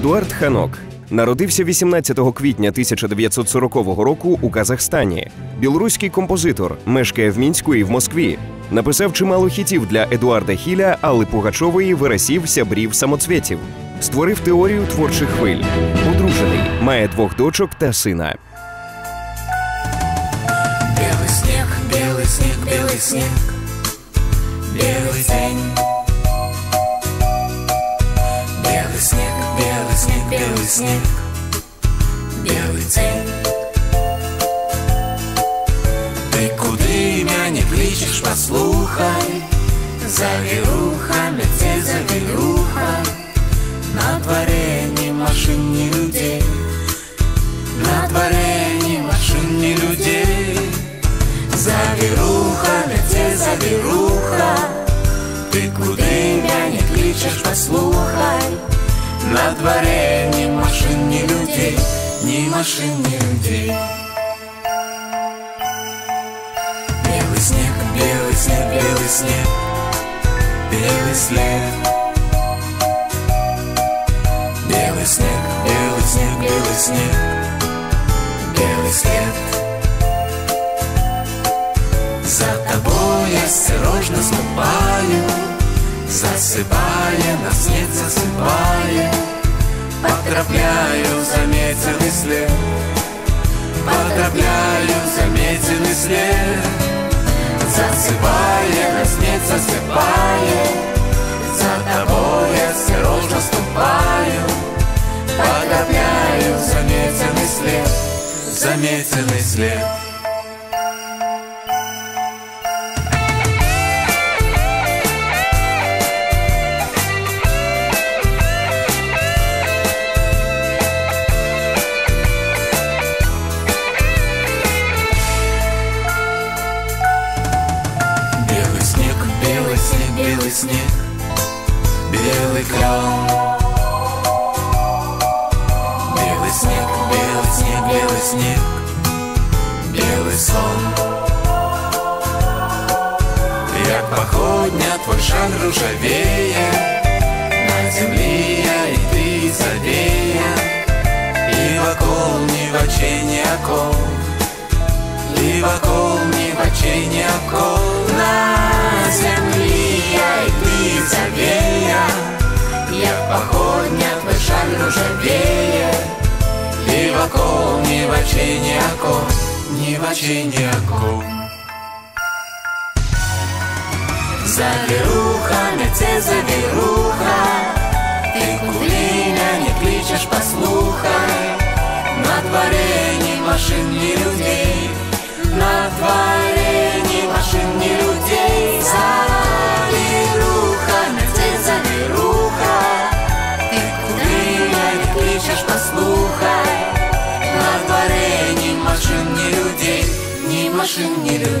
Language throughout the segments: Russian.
Едуард Ханок народився 18 квітня 1940 року у Казахстані. Білоруський композитор мешкає в мінську і в Москві. Написав чимало хітів для Едуарда Хіля, Алли Пугачової, вирасів, сябрів, самоцвітів. Створив теорію творчих хвиль. Одружений, має двох дочок та сина. Білий сніг, білий сніг, білий сніг, білий день. Білий сніг. белый снег, белый день. Ты куды меня не кличешь, послухай, Завируха, лети, завируха, На дворе ни машин, ни людей, На дворе ни машин, ни людей. Завируха, за веруха? Ты куды меня не кличешь, послухай, на дворе ни машин, ни людей, ни машин, ни людей Белый снег, белый снег, белый снег, белый след Белый снег, белый снег, белый снег, белый след За тобой я осторожно ступаю Засыпая, нас нет, засыпая Потрапляю заметенный след Потрапляю заметенный след Засыпая, нас нет, засыпая За тобой я осторожно ступаю Потрапляю заметенный след Заметенный след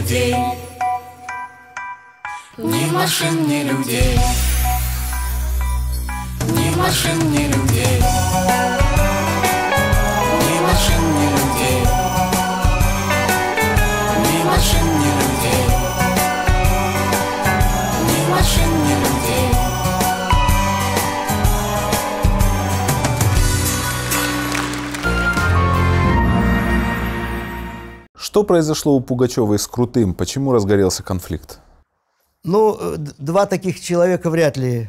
людей Ни машин, ни людей Ни машин, ни людей Что произошло у Пугачевой с Крутым? Почему разгорелся конфликт? Ну, э, два таких человека вряд ли,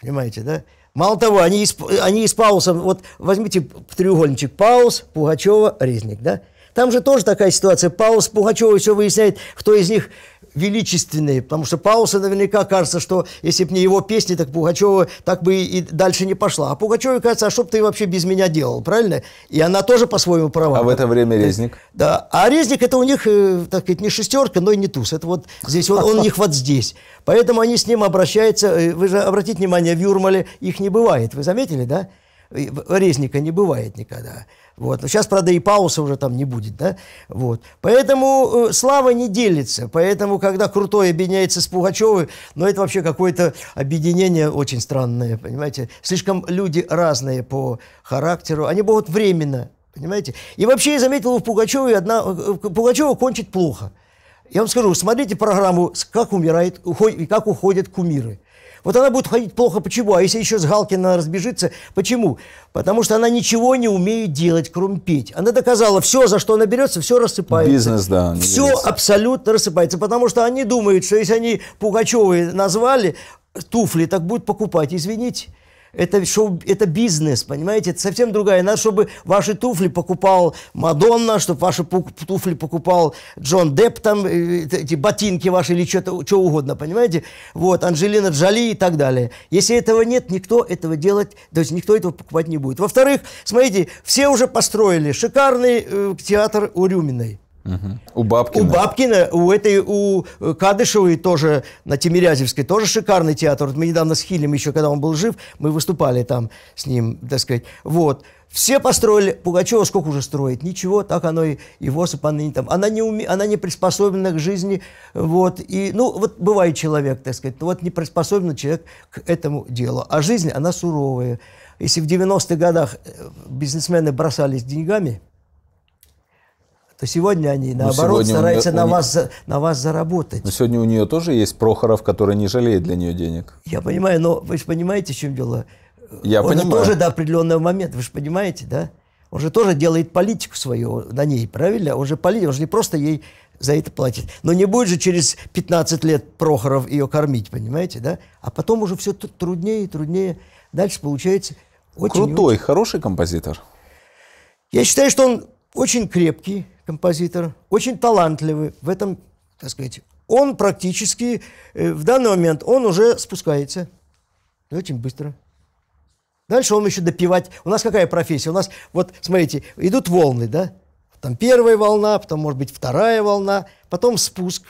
понимаете, да? Мало того, они, они из Паусом, вот возьмите треугольничек Паус, Пугачева, Резник, да? Там же тоже такая ситуация. Паус Пугачева все выясняет, кто из них величественные, потому что Пауса наверняка кажется, что если бы не его песни, так Пугачева так бы и дальше не пошла. А Пугачева кажется, а что бы ты вообще без меня делал, правильно? И она тоже по-своему права. А в это время Резник? Да. А Резник это у них, э, так сказать, не шестерка, но и не туз. Это вот здесь, вот он у них вот здесь. Поэтому они с ним обращаются. Э, вы же обратите внимание, в Юрмале их не бывает. Вы заметили, да? Резника не бывает никогда. Вот. Но сейчас, правда, и пауза уже там не будет, да? Вот. Поэтому э, слава не делится. Поэтому, когда Крутой объединяется с Пугачевой, ну, это вообще какое-то объединение очень странное, понимаете? Слишком люди разные по характеру. Они могут временно, понимаете? И вообще я заметил у Пугачевой одна... Э, Пугачева кончит плохо. Я вам скажу, смотрите программу «Как умирает, как уходят кумиры». Вот она будет ходить плохо, почему? А если еще с Галкина разбежится, почему? Потому что она ничего не умеет делать, кроме петь. Она доказала, все, за что она берется, все рассыпается. Бизнес, да. Все бизнес. абсолютно рассыпается, потому что они думают, что если они Пугачевой назвали туфли, так будут покупать, извините. Это, шоу, это бизнес, понимаете? Это совсем другая. Надо, чтобы ваши туфли покупал Мадонна, чтобы ваши туфли покупал Джон Депп, там, э, эти ботинки ваши или что-то, что угодно, понимаете? Вот, Анджелина Джоли и так далее. Если этого нет, никто этого делать, то есть никто этого покупать не будет. Во-вторых, смотрите, все уже построили шикарный э, театр у Рюминой. Угу. У Бабкина. У Бабкина, у этой, у э, Кадышевой тоже, на Тимирязевской, тоже шикарный театр. Вот мы недавно с Хилем, еще когда он был жив, мы выступали там с ним, так сказать. Вот. Все построили, Пугачева сколько уже строит, ничего, так оно и, и ВОЗ, поныне там. Она не, уме, она не приспособлена к жизни, вот, и, ну, вот бывает человек, так сказать, вот не приспособлен человек к этому делу. А жизнь, она суровая. Если в 90-х годах э, бизнесмены бросались деньгами, то сегодня они, наоборот, стараются он, на, вас, на вас заработать. Но сегодня у нее тоже есть Прохоров, который не жалеет для нее денег. Я понимаю, но вы же понимаете, в чем дело? Я он понимаю. тоже до определенного момента, вы же понимаете, да? Он же тоже делает политику свою на ней, правильно? Он же политик, он же не просто ей за это платит. Но не будет же через 15 лет Прохоров ее кормить, понимаете, да? А потом уже все труднее и труднее. Дальше получается очень... Крутой, очень... хороший композитор. Я считаю, что он очень крепкий, композитор, очень талантливый в этом, так сказать, он практически э, в данный момент, он уже спускается ну, очень быстро. Дальше он еще допивать. У нас какая профессия? У нас, вот смотрите, идут волны, да? Там первая волна, потом, может быть, вторая волна, потом спуск,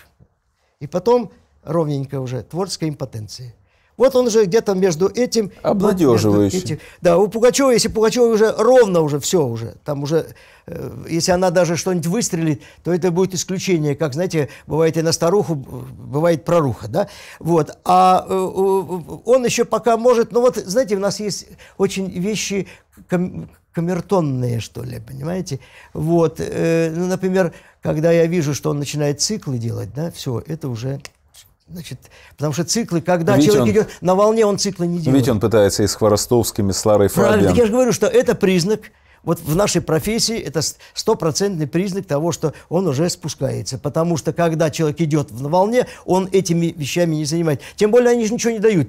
и потом ровненько уже творческая импотенция. Вот он же где-то между этим... Обнадеживающий. этим. Да, у Пугачева, если Пугачева уже ровно уже, все уже, там уже, э, если она даже что-нибудь выстрелит, то это будет исключение, как, знаете, бывает и на старуху, бывает проруха, да? Вот, а э, он еще пока может, ну вот, знаете, у нас есть очень вещи ком камертонные, что ли, понимаете? Вот, э, ну, например, когда я вижу, что он начинает циклы делать, да, все, это уже Значит, потому что циклы, когда ведь человек он, идет на волне, он циклы не делает. Ведь он пытается и с Хворостовскими, с Ларой Правильно, я же говорю, что это признак вот в нашей профессии это стопроцентный признак того, что он уже спускается. Потому что когда человек идет на волне, он этими вещами не занимается. Тем более они же ничего не дают.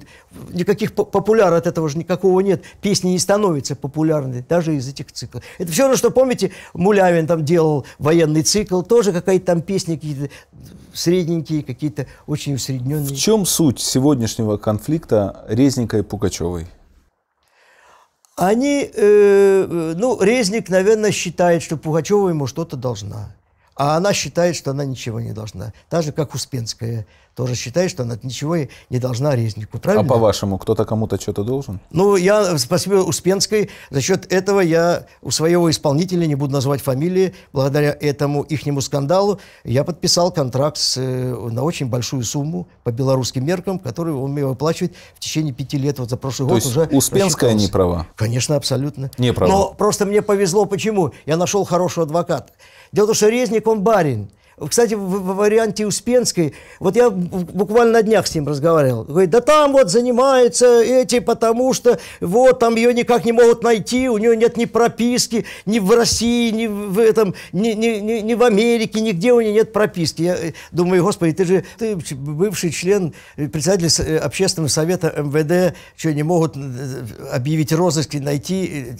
Никаких популяр от этого же никакого нет. Песни не становятся популярны даже из этих циклов. Это все равно, что, помните, Мулявин там делал военный цикл, тоже какая-то там песни какие-то средненькие, какие-то очень усредненные. В чем суть сегодняшнего конфликта Резника и Пугачевой? они, э, э, ну, Резник, наверное, считает, что Пугачева ему что-то должна. А она считает, что она ничего не должна. Так же, как Успенская тоже считает, что она ничего не должна резнику. А правильно? А по-вашему, кто-то кому-то что-то должен? Ну, я, спасибо Успенской, за счет этого я у своего исполнителя, не буду называть фамилии, благодаря этому ихнему скандалу, я подписал контракт с, э, на очень большую сумму по белорусским меркам, которую он мне выплачивает в течение пяти лет, вот за прошлый То год есть уже Успенская не права? Конечно, абсолютно. Не права. Но просто мне повезло, почему? Я нашел хорошего адвоката. Дело в том, что Резник, он барин. Кстати, в, в варианте Успенской, вот я буквально на днях с ним разговаривал. Говорит, да там вот занимаются эти, потому что вот там ее никак не могут найти, у нее нет ни прописки, ни в России, ни в этом, ни, ни, ни, ни в Америке, нигде у нее нет прописки. Я э, думаю, господи, ты же ты бывший член, э, председатель э, общественного совета МВД, что не могут объявить розыск и найти,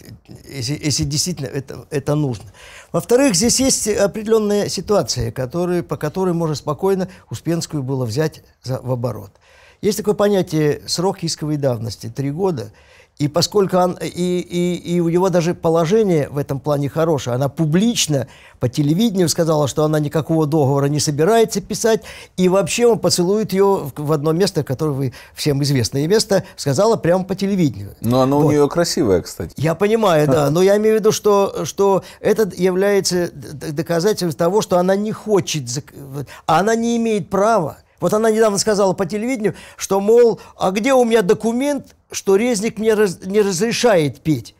если, если действительно это, это нужно. Во-вторых, здесь есть определенная ситуация, которые, по которой можно спокойно Успенскую было взять за, в оборот. Есть такое понятие срок исковой давности – три года. И поскольку он, и, и, и у него даже положение в этом плане хорошее, она публично по телевидению сказала, что она никакого договора не собирается писать, и вообще он поцелует ее в одно место, которое вы всем известное место, сказала прямо по телевидению. Но оно вот. у нее красивое, кстати. Я понимаю, да, но я имею в виду, что, что это является доказательством того, что она не хочет, а она не имеет права вот она недавно сказала по телевидению, что, мол, а где у меня документ, что Резник мне раз, не разрешает петь?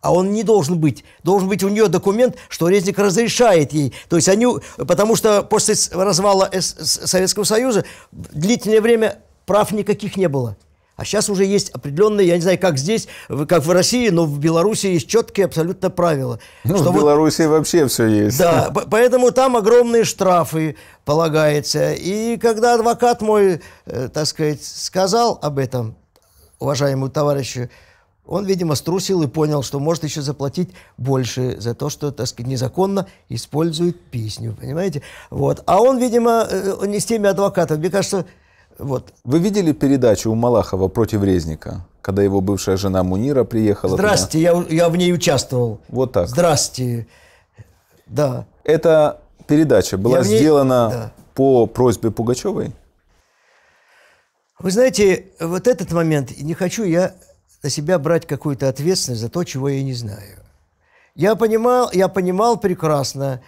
А он не должен быть. Должен быть у нее документ, что Резник разрешает ей. То есть они, потому что после развала Советского Союза длительное время прав никаких не было. А сейчас уже есть определенные, я не знаю, как здесь, как в России, но в Беларуси есть четкие абсолютно правила. Ну, что в вот, вообще все есть. Да, поэтому там огромные штрафы полагаются. И когда адвокат мой, э, так сказать, сказал об этом уважаемому товарищу, он, видимо, струсил и понял, что может еще заплатить больше за то, что, так сказать, незаконно использует песню, понимаете? Вот. А он, видимо, э, не с теми адвокатов. Мне кажется, вот. Вы видели передачу у Малахова против Резника, когда его бывшая жена Мунира приехала? Здрасте, Я, я в ней участвовал. Вот так. Здрасте. Да. Эта передача была я сделана да. по просьбе Пугачевой? Вы знаете, вот этот момент, не хочу я на себя брать какую-то ответственность за то, чего я не знаю. Я понимал, я понимал прекрасно,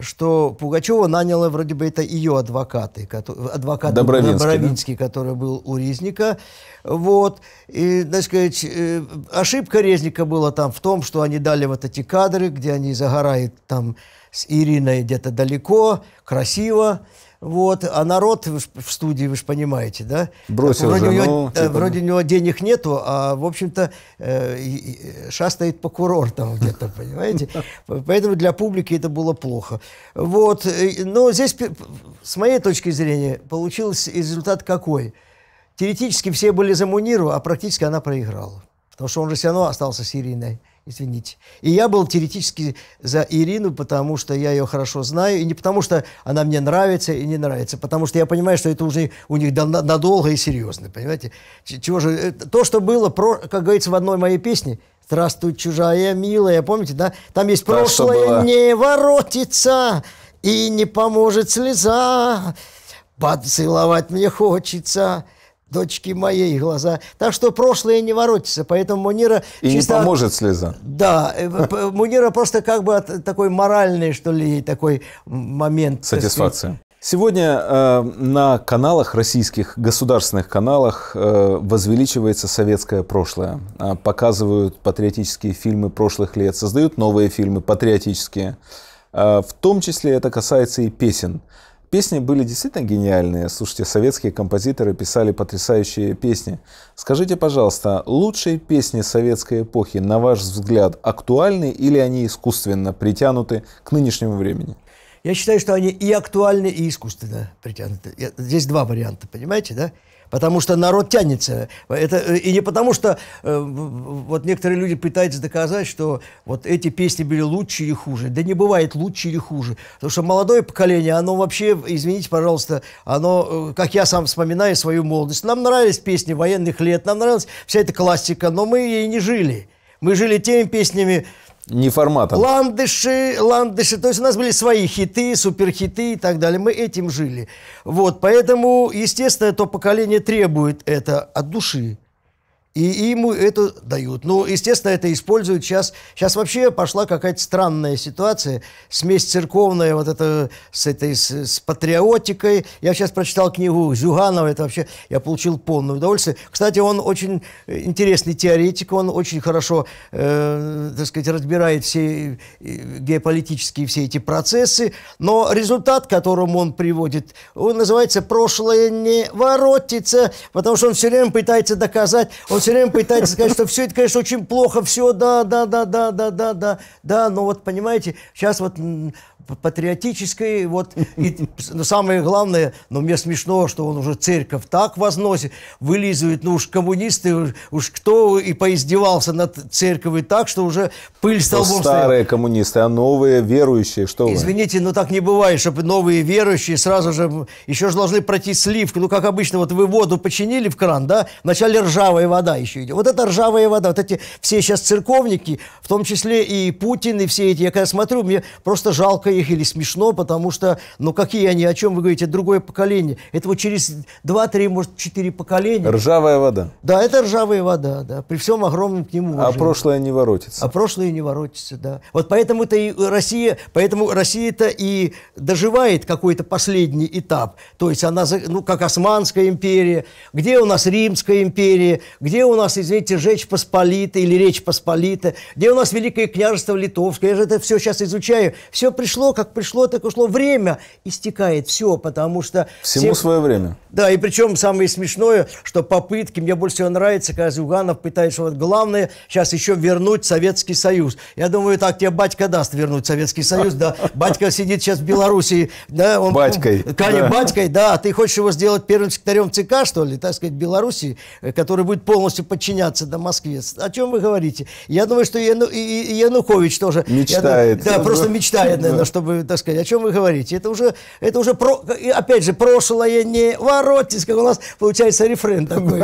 что Пугачева наняла вроде бы это ее адвокаты, адвокат Добровинский, Добровинский да? который был у Резника. Вот. И, так сказать, э, ошибка Резника была там в том, что они дали вот эти кадры, где они загорают там с Ириной где-то далеко, красиво. Вот, а народ в студии, вы же понимаете, да? Бросил вроде же, у него, ну, типа... Вроде у него денег нету, а, в общем-то, э, э шастает по курортам где-то, понимаете? Поэтому для публики это было плохо. Вот, э, но здесь, с моей точки зрения, получился результат какой? Теоретически все были за Муниру, а практически она проиграла. Потому что он же все равно остался серийной Извините. И я был теоретически за Ирину, потому что я ее хорошо знаю, и не потому что она мне нравится и не нравится, потому что я понимаю, что это уже у них надолго и серьезно, понимаете? Чего же... Э, то, что было, как говорится в одной моей песне, «Здравствуй, чужая, милая», помните, да? Там есть да, «Прошлое не воротится и не поможет слеза, поцеловать мне хочется» дочки моей глаза. Так что прошлое не воротится, поэтому Мунира... И чисто... не поможет слеза. Да, э, Мунира просто как бы такой моральный, что ли, такой момент. Сатисфакция. Сегодня э, на каналах, российских государственных каналах, э, возвеличивается советское прошлое. Э, показывают патриотические фильмы прошлых лет, создают новые фильмы патриотические. Э, в том числе это касается и песен. Песни были действительно гениальные. Слушайте, советские композиторы писали потрясающие песни. Скажите, пожалуйста, лучшие песни советской эпохи, на ваш взгляд, актуальны или они искусственно притянуты к нынешнему времени? Я считаю, что они и актуальны, и искусственно притянуты. Здесь два варианта, понимаете, да? Потому что народ тянется. Это, э, и не потому что э, вот некоторые люди пытаются доказать, что вот эти песни были лучше или хуже. Да не бывает лучше или хуже. Потому что молодое поколение, оно вообще, извините, пожалуйста, оно, э, как я сам вспоминаю свою молодость, нам нравились песни военных лет, нам нравилась вся эта классика, но мы ей не жили. Мы жили теми песнями, не форматом. Ландыши, ландыши. То есть у нас были свои хиты, суперхиты и так далее. Мы этим жили. Вот, поэтому, естественно, то поколение требует это от души. И ему это дают. Ну, естественно, это используют сейчас. Сейчас вообще пошла какая-то странная ситуация. Смесь церковная вот это с этой, с, с патриотикой. Я сейчас прочитал книгу Зюганова. Это вообще я получил полное удовольствие. Кстати, он очень интересный теоретик. Он очень хорошо, э, так сказать, разбирает все э, геополитические все эти процессы. Но результат, к которому он приводит, он называется «Прошлое не воротится», потому что он все время пытается доказать... Он он все время пытается сказать, что все это, конечно, очень плохо, все, да, да, да, да, да, да, да, да, но вот, понимаете, сейчас вот патриотической, вот, и самое главное, но мне смешно, что он уже церковь так возносит, вылизывает, ну уж коммунисты, уж кто и поиздевался над церковью так, что уже пыль столбом старые стоит. коммунисты, а новые верующие, что вы? Извините, но так не бывает, чтобы новые верующие сразу же, еще же должны пройти сливку, ну как обычно, вот вы воду починили в кран, да, вначале ржавая вода еще идет, вот это ржавая вода, вот эти все сейчас церковники, в том числе и Путин, и все эти, я когда смотрю, мне просто жалко жалко их или смешно, потому что, ну какие они, о чем вы говорите, другое поколение. Это вот через 2-3, может, 4 поколения. Ржавая вода. Да, это ржавая вода, да, при всем огромном к нему. А уважении. А прошлое не воротится. А прошлое не воротится, да. Вот поэтому-то и Россия, поэтому Россия-то и доживает какой-то последний этап. То есть она, ну, как Османская империя, где у нас Римская империя, где у нас, извините, Жечь Посполита или Речь Посполита, где у нас Великое княжество Литовское. Я же это все сейчас изучаю. Все пришло пришло, как пришло, так ушло. Время истекает все, потому что... Всему всем... свое время. Да, и причем самое смешное, что попытки, мне больше всего нравится, когда Зюганов пытается, вот главное, сейчас еще вернуть Советский Союз. Я думаю, так тебе батька даст вернуть Советский Союз, да. Батька сидит сейчас в Белоруссии, да. Он, батькой. Конечно, да. батькой, да. А ты хочешь его сделать первым секретарем ЦК, что ли, так сказать, Белоруссии, э, который будет полностью подчиняться до Москве. О чем вы говорите? Я думаю, что Яну... и, Янукович тоже. Мечтает. Я, да, да, просто мечтает, наверное, чтобы, так сказать, о чем вы говорите. Это уже, это уже про, опять же, прошлое не воротись, как у нас получается рефрен такой.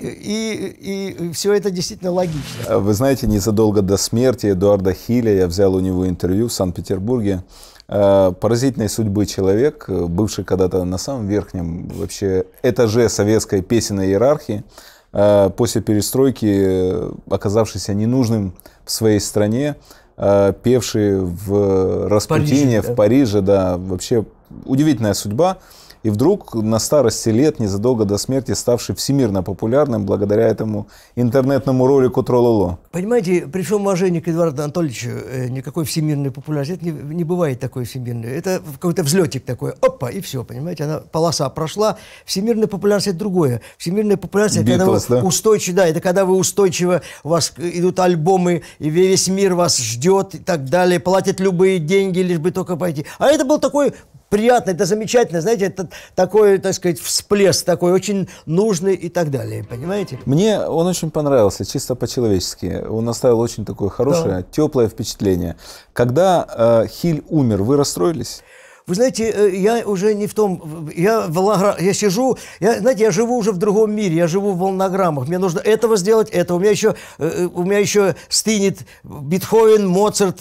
И, и, и все это действительно логично. Вы знаете, незадолго до смерти Эдуарда Хиля я взял у него интервью в Санкт-Петербурге э, поразительной судьбы человек, э, бывший когда-то на самом верхнем вообще этаже советской песенной иерархии, э, после перестройки оказавшийся ненужным в своей стране, Э, певший в э, Распутине, в Париже, да, вообще удивительная судьба. И вдруг на старости лет, незадолго до смерти, ставший всемирно популярным благодаря этому интернетному ролику Трололо. Понимаете, при всем уважении к Эдуарду Анатольевичу, э, никакой всемирной популярности не, не бывает такой всемирной. Это какой-то взлетик такой, опа, и все, понимаете, она полоса прошла. Всемирная популярность – это другое. Всемирная популярность – это когда вы да? устойчиво, да, это когда вы устойчиво, у вас идут альбомы, и весь мир вас ждет и так далее, платят любые деньги, лишь бы только пойти. А это был такой приятно, это замечательно, знаете, это такой, так сказать, всплеск такой, очень нужный и так далее, понимаете? Мне он очень понравился, чисто по-человечески. Он оставил очень такое хорошее, да. теплое впечатление. Когда э, Хиль умер, вы расстроились? Вы знаете, э, я уже не в том, я, волногра... я сижу, я, знаете, я живу уже в другом мире, я живу в волнограммах. Мне нужно этого сделать, это. У меня еще, э, э, у меня еще стынет Бетховен, Моцарт,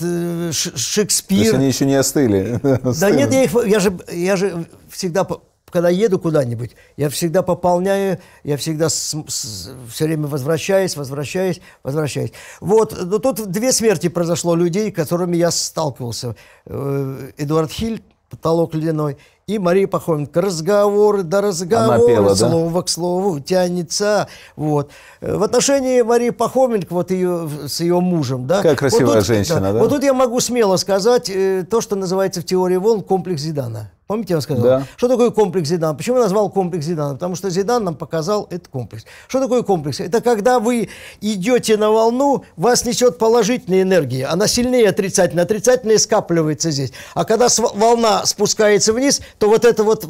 Шекспир. То есть они еще не остыли. Да нет, я, их, я, же, я же всегда когда еду куда-нибудь, я всегда пополняю, я всегда с, с, все время возвращаюсь, возвращаюсь, возвращаюсь. Вот, но ну, тут две смерти произошло людей, которыми я сталкивался. Эдуард Хиль потолок ледяной. И Мария Пахоменко. Разговоры да разговоры, пела, слово да? к слову тянется. Вот. Э, в отношении Марии Пахоменко, вот ее, с ее мужем, да. Какая красивая вот тут, женщина, да, да? Вот тут я могу смело сказать э, то, что называется в теории волн комплекс Зидана. Помните, я вам сказал, да. что такое комплекс Зидана? Почему я назвал комплекс Зидана? Потому что Зидан нам показал этот комплекс. Что такое комплекс? Это когда вы идете на волну, вас несет положительная энергия, она сильнее отрицательная, отрицательная скапливается здесь. А когда волна спускается вниз, то вот это вот,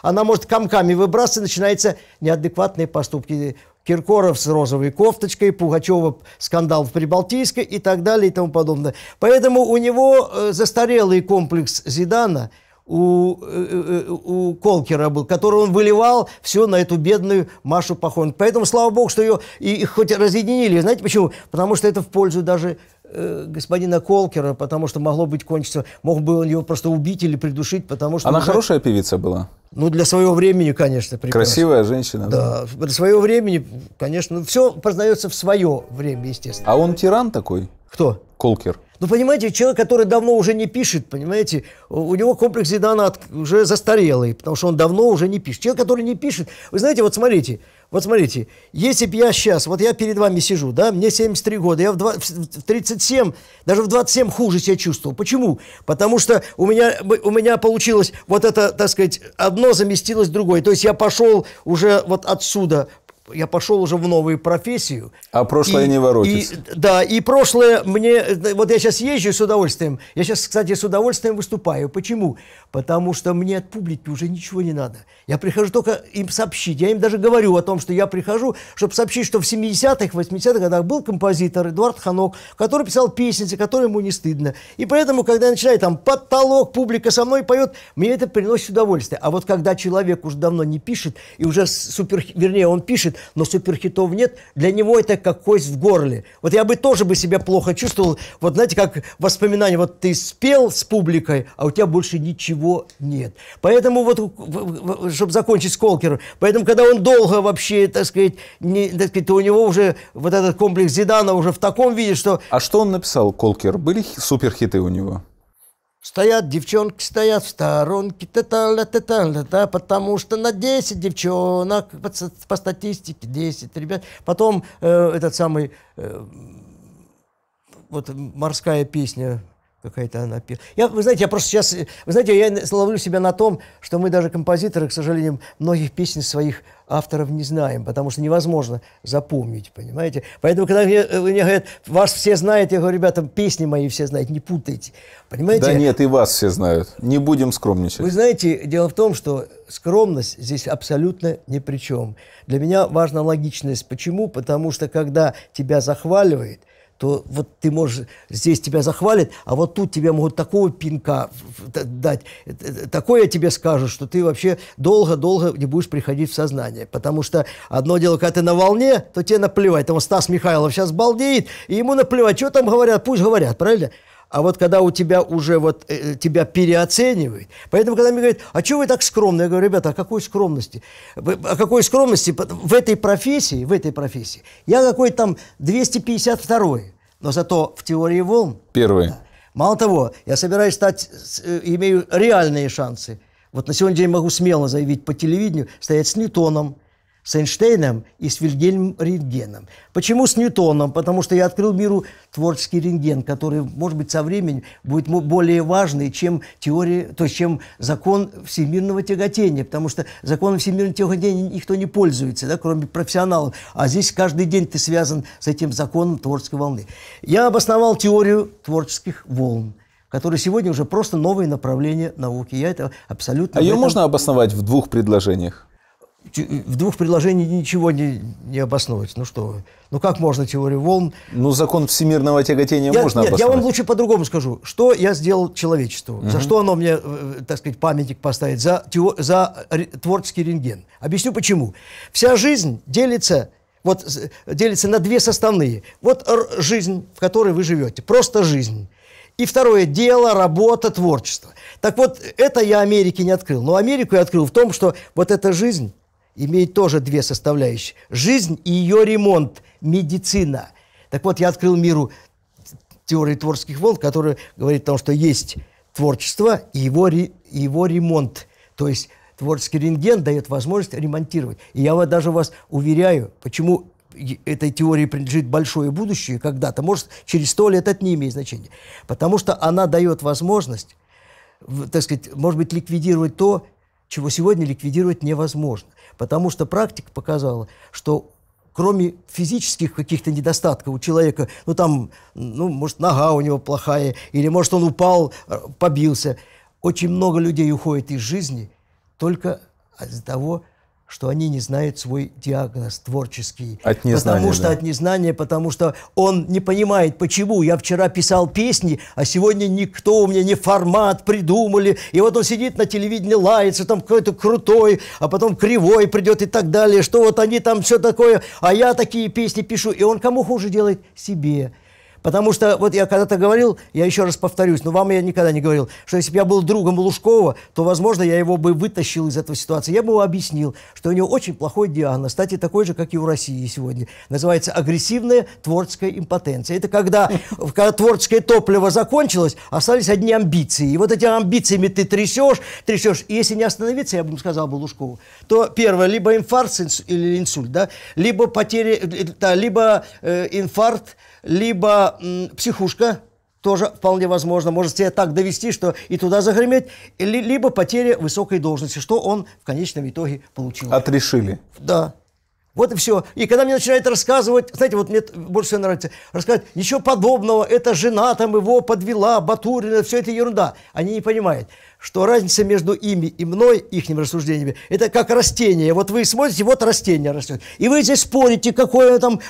она может комками выбраться, начинаются неадекватные поступки. Киркоров с розовой кофточкой, Пугачева скандал в Прибалтийской и так далее и тому подобное. Поэтому у него э, застарелый комплекс Зидана – у, э, э, э, у Колкера был, который он выливал все на эту бедную Машу Пахон. Поэтому, слава богу, что ее и, их хоть разъединили. Знаете почему? Потому что это в пользу даже господина Колкера, потому что могло быть кончиться, мог бы он его просто убить или придушить, потому что... Она уже... хорошая певица была? Ну, для своего времени, конечно, прекрасно. Красивая женщина. Да, да. для своего времени, конечно, все познается в свое время, естественно. А он тиран такой? Кто? Колкер. Ну, понимаете, человек, который давно уже не пишет, понимаете, у него комплекс Зиданат уже застарелый, потому что он давно уже не пишет. Человек, который не пишет, вы знаете, вот смотрите, вот смотрите, если бы я сейчас, вот я перед вами сижу, да, мне 73 года, я в, 2, в 37, даже в 27 хуже себя чувствовал. Почему? Потому что у меня, у меня получилось вот это, так сказать, одно заместилось другое. То есть я пошел уже вот отсюда, я пошел уже в новую профессию. А прошлое и, не воротится. И, да, и прошлое мне... Вот я сейчас езжу с удовольствием. Я сейчас, кстати, с удовольствием выступаю. Почему? Потому что мне от публики уже ничего не надо. Я прихожу только им сообщить. Я им даже говорю о том, что я прихожу, чтобы сообщить, что в 70-х, 80-х годах был композитор Эдуард Ханок, который писал песни, за которые ему не стыдно. И поэтому, когда я начинаю там потолок, публика со мной поет, мне это приносит удовольствие. А вот когда человек уже давно не пишет, и уже супер... Вернее, он пишет, но суперхитов нет, для него это как кость в горле. Вот я бы тоже бы себя плохо чувствовал. Вот знаете, как воспоминание, вот ты спел с публикой, а у тебя больше ничего нет. Поэтому вот, чтобы закончить с Колкером, поэтому когда он долго вообще, так сказать, не, так сказать, то у него уже вот этот комплекс Зидана уже в таком виде, что... А что он написал, Колкер? Были суперхиты у него? Стоят девчонки, стоят в сторонке, та та ля та та ля та потому что на 10 девчонок, по, по статистике 10 ребят. Потом э, этот самый, э, вот морская песня Какая-то она пела. Я, вы знаете, я просто сейчас, вы знаете, я ловлю себя на том, что мы даже композиторы, к сожалению, многих песен своих авторов не знаем, потому что невозможно запомнить, понимаете? Поэтому, когда мне, э, мне говорят, вас все знают, я говорю, ребята, песни мои все знают, не путайте, понимаете? Да нет, и вас все знают, не будем скромничать. Вы знаете, дело в том, что скромность здесь абсолютно ни при чем. Для меня важна логичность. Почему? Потому что, когда тебя захваливает, то вот ты можешь, здесь тебя захвалят, а вот тут тебе могут такого пинка дать, такое тебе скажут, что ты вообще долго-долго не будешь приходить в сознание. Потому что одно дело, когда ты на волне, то тебе наплевать. Там Стас Михайлов сейчас балдеет, и ему наплевать, что там говорят, пусть говорят, правильно? А вот когда у тебя уже вот э, тебя переоценивают, поэтому когда мне говорят, а чего вы так скромны? Я говорю, ребята, о а какой скромности? О а какой скромности в этой профессии, в этой профессии? Я какой там 252 но зато в теории волн... Первый. Да. Мало того, я собираюсь стать, э, имею реальные шансы. Вот на сегодняшний день могу смело заявить по телевидению, стоять с Ньютоном, с Эйнштейном и с Вильгельмом Рентгеном. Почему с Ньютоном? Потому что я открыл миру творческий рентген, который, может быть, со временем будет более важный, чем теория, то есть чем закон всемирного тяготения, потому что законом всемирного тяготения никто не пользуется, да, кроме профессионалов. А здесь каждый день ты связан с этим законом творческой волны. Я обосновал теорию творческих волн которые сегодня уже просто новое направление науки. Я это абсолютно... А ее этом... можно обосновать в двух предложениях? в двух предложениях ничего не, не обосновать. Ну что вы. Ну как можно теорию волн? Ну закон всемирного тяготения я, можно нет, обосновать. Я вам лучше по-другому скажу. Что я сделал человечеству? Угу. За что оно мне, э, э, так сказать, памятник поставит? За, тео, за творческий рентген. Объясню почему. Вся жизнь делится вот делится на две составные. Вот жизнь, в которой вы живете, просто жизнь. И второе – дело, работа, творчество. Так вот, это я Америке не открыл. Но Америку я открыл в том, что вот эта жизнь имеет тоже две составляющие. Жизнь и ее ремонт, медицина. Так вот, я открыл миру теории творческих волн, которая говорит о том, что есть творчество и его, его ремонт. То есть творческий рентген дает возможность ремонтировать. И я вот даже вас уверяю, почему этой теории принадлежит большое будущее когда-то, может, через сто лет это не имеет значения. Потому что она дает возможность, так сказать, может быть, ликвидировать то, чего сегодня ликвидировать невозможно. Потому что практика показала, что кроме физических каких-то недостатков у человека, ну там, ну, может, нога у него плохая, или, может, он упал, э, побился. Очень много людей уходит из жизни только из-за того, что они не знают свой диагноз творческий. От незнания. Потому что да. от незнания, потому что он не понимает, почему я вчера писал песни, а сегодня никто у меня не формат придумали. И вот он сидит на телевидении, лается, там какой-то крутой, а потом кривой придет и так далее, что вот они там все такое, а я такие песни пишу. И он кому хуже делает? Себе. Потому что, вот я когда-то говорил, я еще раз повторюсь, но вам я никогда не говорил, что если бы я был другом Лужкова, то, возможно, я его бы вытащил из этого ситуации. Я бы его объяснил, что у него очень плохой диагноз, кстати, такой же, как и у России сегодня. Называется агрессивная творческая импотенция. Это когда, когда творческое топливо закончилось, остались одни амбиции. И вот этими амбициями ты трясешь, трясешь. И если не остановиться, я бы сказал бы Лужкову, то первое, либо инфаркт или инсульт, да, либо потеря, э, да, либо э, инфаркт, либо м, психушка, тоже вполне возможно, может тебя так довести, что и туда загреметь, либо потеря высокой должности, что он в конечном итоге получил. Отрешили. Да. Вот и все. И когда мне начинает рассказывать, знаете, вот мне больше всего нравится, рассказывать, ничего подобного, это жена там его подвела, Батурина, все это ерунда. Они не понимают, что разница между ими и мной, ихними рассуждениями, это как растение. Вот вы смотрите, вот растение растет. И вы здесь спорите, какое там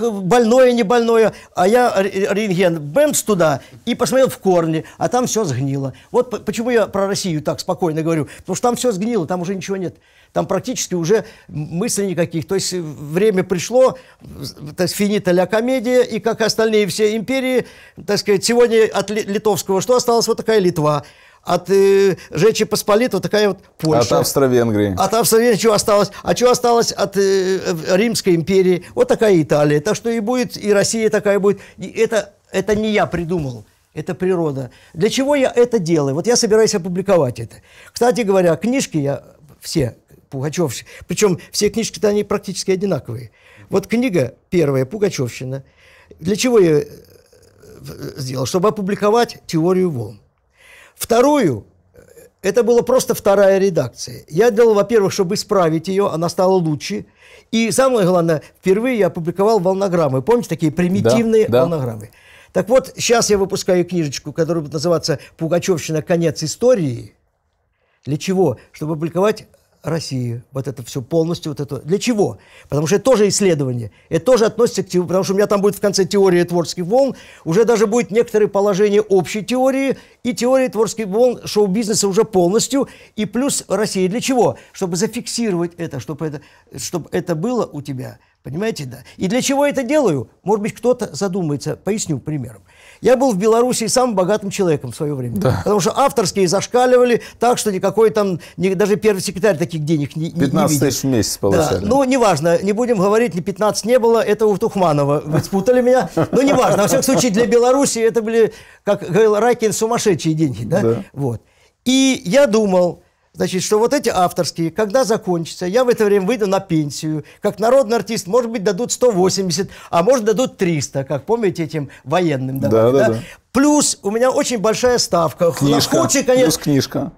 больное, не больное. А я рентген бэмс туда и посмотрел в корни, а там все сгнило. Вот почему я про Россию так спокойно говорю. Потому что там все сгнило, там уже ничего нет. Там практически уже мыслей никаких. То есть э, время пришло, то есть финита ля комедия, и как остальные все империи, так сказать, сегодня от литовского что осталось? Вот такая Литва от э, Речи Посполитой, вот такая вот Польша. От Австро-Венгрии. От Австро-Венгрии что осталось? А что осталось от э, Римской империи? Вот такая Италия. Так что и будет, и Россия такая будет. И это, это не я придумал. Это природа. Для чего я это делаю? Вот я собираюсь опубликовать это. Кстати говоря, книжки я все Пугачевщина. Причем все книжки-то они практически одинаковые. Вот книга первая «Пугачевщина». Для чего я э, сделал? Чтобы опубликовать теорию волн. Вторую э, это была просто вторая редакция. Я делал, во-первых, чтобы исправить ее, она стала лучше. И самое главное, впервые я опубликовал волнограммы. Помните, такие примитивные да, волнограммы? Да. Так вот, сейчас я выпускаю книжечку, которая будет называться «Пугачевщина. Конец истории». Для чего? Чтобы опубликовать России. Вот это все полностью. Вот это. Для чего? Потому что это тоже исследование. Это тоже относится к теории. Потому что у меня там будет в конце теория творческих волн. Уже даже будет некоторые положения общей теории и теории творческих волн шоу-бизнеса уже полностью. И плюс Россия. Для чего? Чтобы зафиксировать это, чтобы это, чтобы это было у тебя. Понимаете, да? И для чего я это делаю? Может быть, кто-то задумается. Поясню примером. Я был в Белоруссии самым богатым человеком в свое время. Да. Потому что авторские зашкаливали так, что никакой там, ни, даже первый секретарь таких денег не, не 15 тысяч в месяц получали. Да. Ну, неважно, не будем говорить, ни 15 не было, это у Тухманова. Вы спутали меня? Ну, неважно. Во всяком случае, для Белоруссии это были, как говорил Райкин, сумасшедшие деньги. Да? Да. Вот. И я думал, Значит, что вот эти авторские, когда закончатся, я в это время выйду на пенсию. Как народный артист, может быть, дадут 180, а может, дадут 300, как помните, этим военным давали, да? да, да? да. Плюс у меня очень большая ставка. Книжка, Худший, конечно... плюс книжка.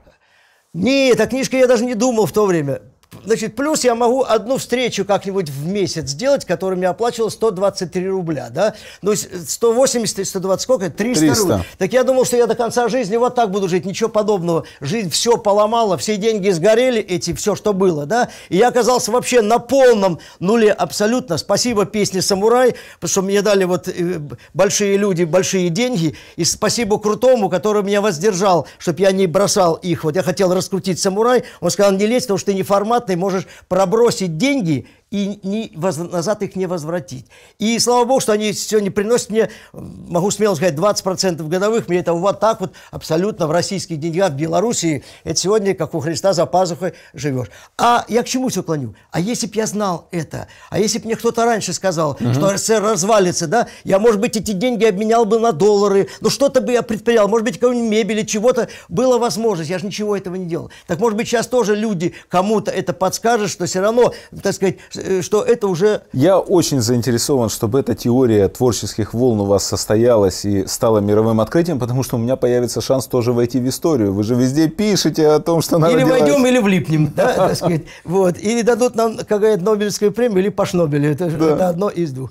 Нет, о книжке я даже не думал в то время. Значит, плюс я могу одну встречу как-нибудь в месяц сделать, которая мне оплачивал 123 рубля, да? Ну, 180, 120, сколько? 300, 300. рублей. Так я думал, что я до конца жизни вот так буду жить, ничего подобного. Жизнь все поломала, все деньги сгорели, эти, все, что было, да? И я оказался вообще на полном нуле абсолютно. Спасибо песне «Самурай», потому что мне дали вот э, большие люди большие деньги, и спасибо Крутому, который меня воздержал, чтобы я не бросал их. Вот я хотел раскрутить «Самурай», он сказал, не лезь, потому что ты не формат, бесплатный можешь пробросить деньги и не, воз, назад их не возвратить. И слава богу, что они сегодня приносят мне, могу смело сказать, 20% годовых. Мне это вот так вот абсолютно в российских деньгах, в Белоруссии. Это сегодня, как у Христа, за пазухой живешь. А я к чему все клоню? А если бы я знал это? А если бы мне кто-то раньше сказал, угу. что РСР развалится, да? Я, может быть, эти деньги обменял бы на доллары. Ну, что-то бы я предпринял. Может быть, какой-нибудь мебели, чего-то. Была возможность. Я же ничего этого не делал. Так, может быть, сейчас тоже люди кому-то это подскажут, что все равно, так сказать, Э, что это уже... Я очень заинтересован, чтобы эта теория творческих волн у вас состоялась и стала мировым открытием, потому что у меня появится шанс тоже войти в историю. Вы же везде пишете о том, что она Или родилась. войдем, или влипнем, да, так сказать. Вот. Или дадут нам какая-то Нобелевская премия, или Пашнобеля. Это, да. это одно из двух.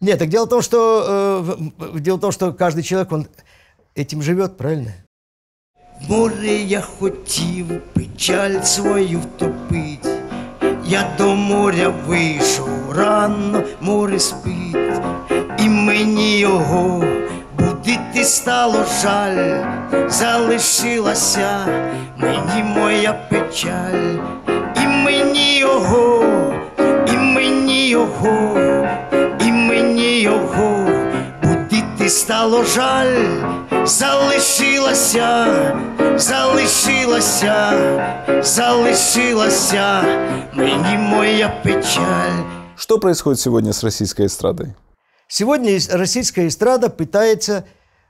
Нет, так дело в том, что, э, дело в том, что каждый человек, он этим живет, правильно? В море я хотів печаль свою втопить, Я до моря вийшов рано, море спить, і мені його будити стало жаль, залишилася мені моя печаль, і мені його, і мені його, і мені його. стало жаль, залишилася, залишилася, залишилася мені моя печаль. Что происходит сегодня с российской эстрадой? Сегодня российская эстрада пытается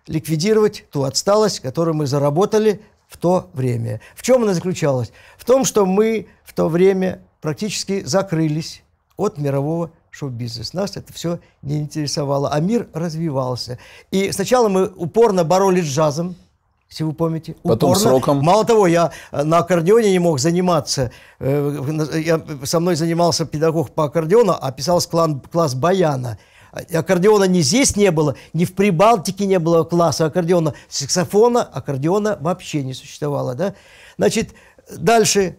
ликвидировать ту отсталость, которую мы заработали в то время. В чем она заключалась? В том, что мы в то время практически закрылись от мирового шоу-бизнес. Нас это все не интересовало, а мир развивался. И сначала мы упорно боролись с джазом, если вы помните. Потом упорно. с Мало того, я э, на аккордеоне не мог заниматься. Э, я, со мной занимался педагог по аккордеону, а писал клан, класс баяна. А, аккордеона ни здесь не было, ни в Прибалтике не было класса аккордеона. Саксофона, аккордеона вообще не существовало. Да? Значит, дальше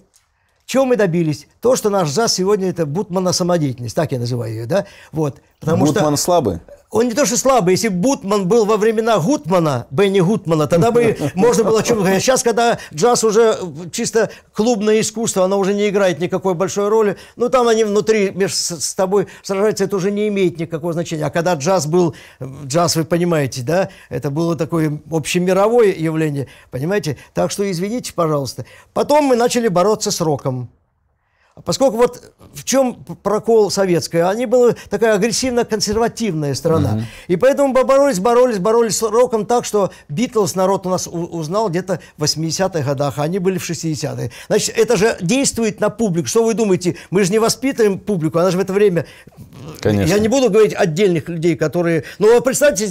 чего мы добились? То, что наш ЗАЗ сегодня это бутмана самодеятельность, так я называю ее, да? Вот, потому Бутман что... слабый? Он не то что слабый. Если Бутман был во времена Гутмана, Бенни Гутмана, тогда бы можно было о чем говорить. Сейчас, а когда джаз уже э, чисто клубное искусство, оно уже не играет никакой большой роли. Ну, там они внутри с тобой сражаются, это уже не имеет никакого значения. А когда джаз был, э, джаз, вы понимаете, да, это было такое общемировое явление, понимаете? Так что извините, пожалуйста. Потом мы начали бороться с роком. Поскольку вот в чем прокол советская? Они были такая агрессивно-консервативная страна. Mm-hmm. И поэтому боролись, боролись, боролись с роком так, что Битлз народ у нас узнал где-то в 80-х годах, а они были в 60-х. Значит, это же действует на публику. Что вы думаете? Мы же не воспитываем публику, она же в это время... Конечно. Я не буду говорить отдельных людей, которые... Ну, представьте,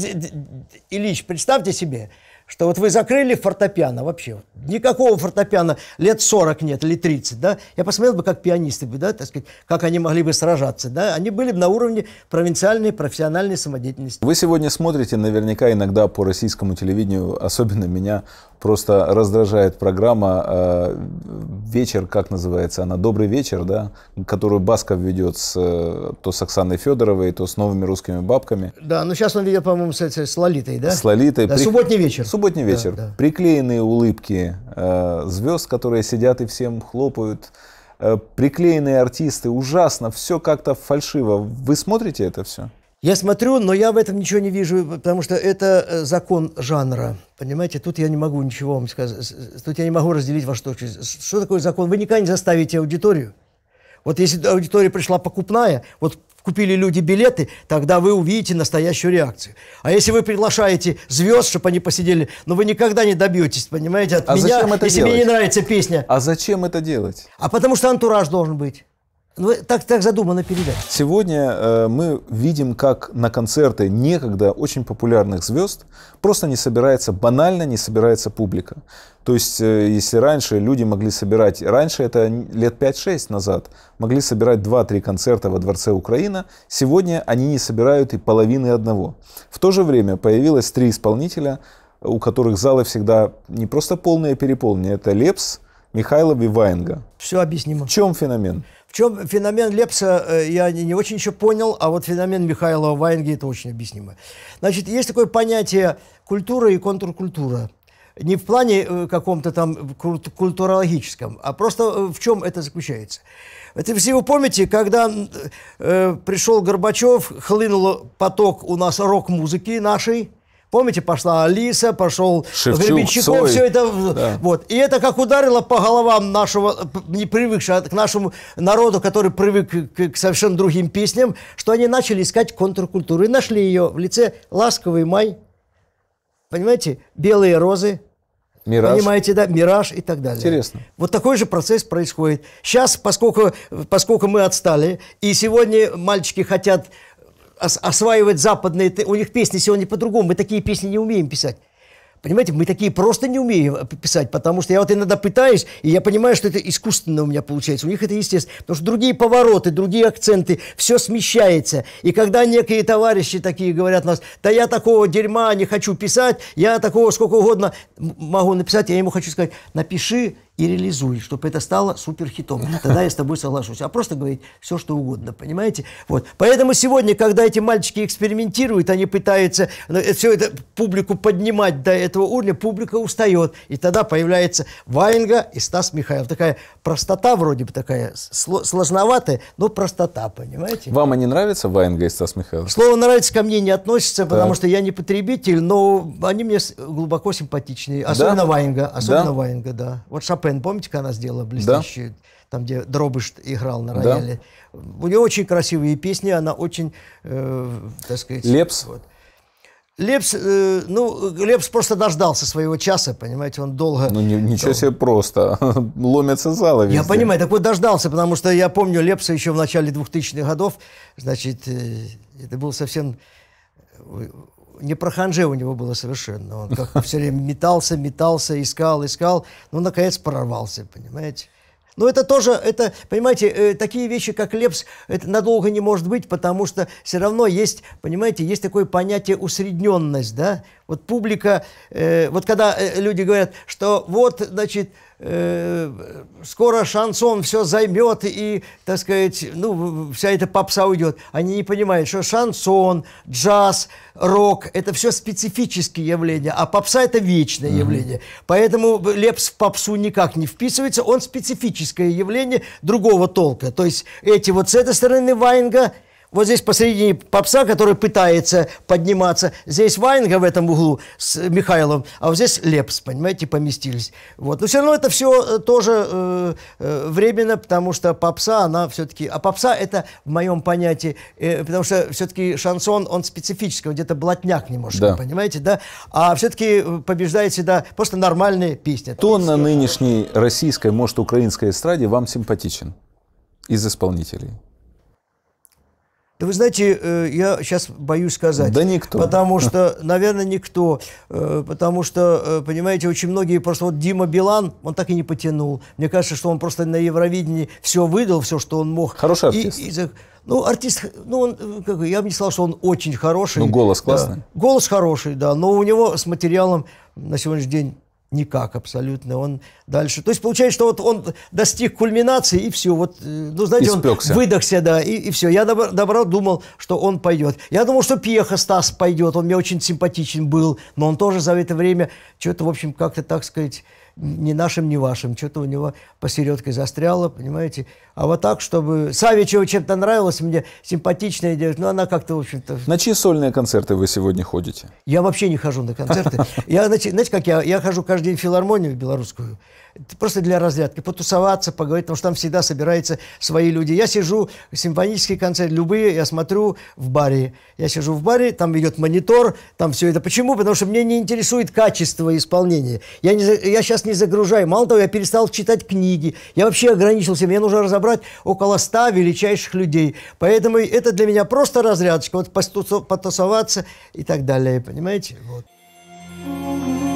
Ильич, представьте себе, что вот вы закрыли фортепиано вообще. Никакого фортепиано лет 40 нет или 30, да? Я посмотрел бы, как пианисты бы, да, так сказать, как они могли бы сражаться, да? Они были бы на уровне провинциальной профессиональной самодеятельности. Вы сегодня смотрите наверняка иногда по российскому телевидению, особенно меня, просто раздражает программа э, «Вечер», как называется она, «Добрый вечер», да, которую Басков ведет с, э, то с Оксаной Федоровой, то с новыми русскими бабками. Да, ну сейчас он ведет, по-моему, с, с Лолитой, да? С Лолитой. Да, при... субботний вечер. Субботний вечер. Да, да. Приклеенные улыбки э, звезд, которые сидят и всем хлопают э, приклеенные артисты, ужасно, все как-то фальшиво. Вы смотрите это все? Я смотрю, но я в этом ничего не вижу, потому что это э, закон жанра. Понимаете, тут я не могу ничего вам сказать. Тут я не могу разделить во что. Что такое закон? Вы никогда не заставите аудиторию. Вот если аудитория пришла покупная, вот купили люди билеты, тогда вы увидите настоящую реакцию. А если вы приглашаете звезд, чтобы они посидели, ну вы никогда не добьетесь, понимаете, от а меня, зачем это если делать? мне не нравится песня. А зачем это делать? А потому что антураж должен быть. Ну, э, так, так задумана передача. Сегодня э, мы видим, как на концерты некогда очень популярных звезд просто не собирается, банально не собирается публика. То есть, э, если раньше люди могли собирать, раньше это лет 5-6 назад, могли собирать 2-3 концерта во Дворце Украина, сегодня они не собирают и половины одного. В то же время появилось три исполнителя, у которых залы всегда не просто полные, а переполненные. Это Лепс, Михайлов и Ваенга. Все объяснимо. В чем феномен? В чем феномен Лепса, э, я не, не очень еще понял, а вот феномен Михайлова Вайнги это очень объяснимо. Значит, есть такое понятие культура и контркультура. Не в плане э, каком-то там культурологическом, а просто э, в чем это заключается. Это все вы помните, когда э, пришел Горбачев, хлынул поток у нас рок-музыки нашей – Помните, пошла Алиса, пошел Шевчук, Гребенщиков, все это. Да. Вот. И это как ударило по головам нашего, не привыкшего, а к нашему народу, который привык к, к совершенно другим песням, что они начали искать контркультуру. И нашли ее в лице «Ласковый май», понимаете, «Белые розы», Мираж. Понимаете, да, мираж и так далее. Интересно. Вот такой же процесс происходит. Сейчас, поскольку, поскольку мы отстали, и сегодня мальчики хотят осваивать западные... У них песни сегодня по-другому. Мы такие песни не умеем писать. Понимаете, мы такие просто не умеем э, писать, потому что я вот иногда пытаюсь, и я понимаю, что это искусственно у меня получается. У них это естественно. Потому что другие повороты, другие акценты, все смещается. И когда некие товарищи такие говорят нас, да я такого дерьма не хочу писать, я такого сколько угодно могу написать, я ему хочу сказать, напиши и реализуй, чтобы это стало суперхитом. Тогда я с тобой соглашусь. А просто говорить все, что угодно, понимаете? Вот. Поэтому сегодня, когда эти мальчики экспериментируют, они пытаются ну, э, все это публику поднимать до этого уровня, публика устает. И тогда появляется Ваенга и Стас Михайлов. Такая простота вроде бы такая, сложноватая, но простота, понимаете? Вам они нравятся, Ваенга и Стас Михайлов? Слово «нравится» ко мне не относится, да. потому что я не потребитель, но они мне глубоко симпатичны. Особенно да? Ваенга. Особенно да? Ваенга, да. Вот шапе Фэн, помните, как она сделала блестящую, да. там, где Дробыш играл на рояле? Да. У нее очень красивые песни, она очень, э, так сказать... Лепс? Вот. Лепс, э, ну, Лепс просто дождался своего часа, понимаете, он долго... Ну, не, ничего себе просто, ломятся залы везде. Я понимаю, так вот дождался, потому что я помню Лепса еще в начале 2000-х годов, значит, э, это был совсем э, не про ханже у него было совершенно. Он как все время метался, метался, искал, искал. но наконец, прорвался, понимаете. Но ну, это тоже, это, понимаете, э, такие вещи, как лепс, это надолго не может быть, потому что все равно есть, понимаете, есть такое понятие усредненность, да? Вот публика, э, вот когда э, люди говорят, что вот, значит, э, скоро шансон все займет и, так сказать, ну, вся эта попса уйдет. Они не понимают, что шансон, джаз, рок – это все специфические явления, а попса – это вечное mm-hmm. явление. Поэтому Лепс в попсу никак не вписывается, он специфическое явление другого толка. То есть эти вот с этой стороны Вайнга – вот здесь посередине попса, который пытается подниматься. Здесь Ваенга в этом углу с Михайловым, а вот здесь Лепс, понимаете, поместились. Вот. Но все равно это все э, тоже э, э, временно, потому что попса, она все-таки... А попса это в моем понятии, э, потому что все-таки шансон, он специфический, где-то блатняк немножко, да. понимаете, да? А все-таки э, побеждает всегда просто нормальные песни. Кто на нынешней российской, может, украинской эстраде вам симпатичен из исполнителей? Да вы знаете, э, я сейчас боюсь сказать. Да никто. Потому что, наверное, никто. Э, потому что, э, понимаете, очень многие... Просто вот Дима Билан, он так и не потянул. Мне кажется, что он просто на Евровидении все выдал, все, что он мог. Хороший артист. И, и, ну, артист, ну, он, как, я бы не сказал, что он очень хороший. Ну, голос классный. Да. Голос хороший, да. Но у него с материалом на сегодняшний день Никак абсолютно. Он дальше... То есть получается, что вот он достиг кульминации, и все. Вот, э, ну, знаете, Испекся. он выдохся, да, и, и все. Я добро, добро думал, что он пойдет. Я думал, что Пьеха Стас пойдет. Он мне очень симпатичен был, но он тоже за это время что-то, в общем, как-то, так сказать, ни нашим, ни вашим. Что-то у него посередке застряло, понимаете. А вот так, чтобы... Савичева чем-то нравилась мне, симпатичная девушка, но она как-то, в общем-то... На чьи сольные концерты вы сегодня ходите? Я вообще не хожу на концерты. Я, знаете, как я, я хожу каждый день в филармонию белорусскую, просто для разрядки, потусоваться, поговорить, потому что там всегда собираются свои люди. Я сижу, симфонический концерт, любые, я смотрю в баре. Я сижу в баре, там идет монитор, там все это. Почему? Потому что мне не интересует качество исполнения. Я, не, я сейчас не загружаю. Мало того, я перестал читать книги. Я вообще ограничился. Мне нужно разобрать около ста величайших людей. Поэтому это для меня просто разрядочка. Вот потусоваться и так далее. Понимаете? Вот. thank you